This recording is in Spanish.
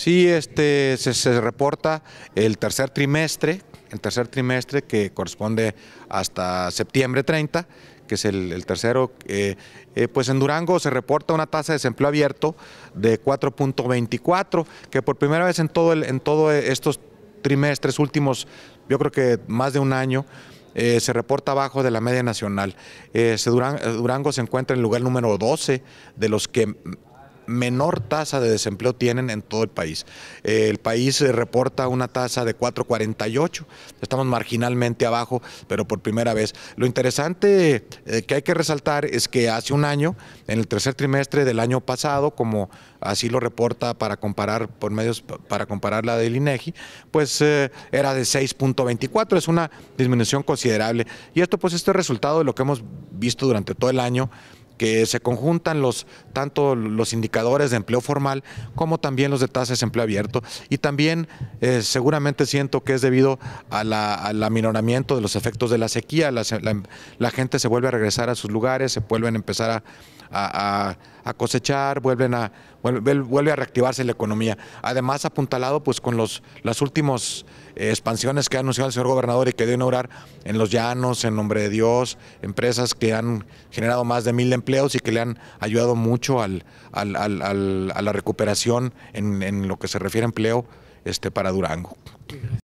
Sí, este, se, reporta el tercer trimestre, el tercer trimestre que corresponde hasta septiembre 30, que es el, tercero, eh, eh, pues en Durango se reporta una tasa de desempleo abierto de 4.24, que por primera vez en todo el, en todos estos trimestres últimos, yo creo que más de un año, eh, se reporta abajo de la media nacional. Durango, Durango se encuentra en el lugar número 12 de los que menor tasa de desempleo tienen en todo el país. el país eh, reporta una tasa de 4,48, estamos marginalmente abajo, pero por primera vez. Lo interesante eh, que hay que resaltar es que hace un año, en el tercer trimestre del año pasado, como así lo reporta para comparar por medios para comparar la del INEGI, pues eh, era de 6.24, es una disminución considerable y esto pues este resultado de lo que hemos visto durante todo el año que se conjuntan los, tanto los indicadores de empleo formal como también los de tasas de empleo abierto y también eh, seguramente siento que es debido al aminoramiento de los efectos de la sequía, la, gente se vuelve a regresar a sus lugares, se vuelven a empezar a a cosechar, vuelven a, vuelve, a reactivarse la economía. Además, apuntalado pues con los, las últimas eh, expansiones que ha anunciado el señor gobernador y que dio en Los Llanos, en Nombre de Dios, empresas que han generado más de mil empleos y que le han ayudado mucho al, a la recuperación en, lo que se refiere a empleo este, para Durango.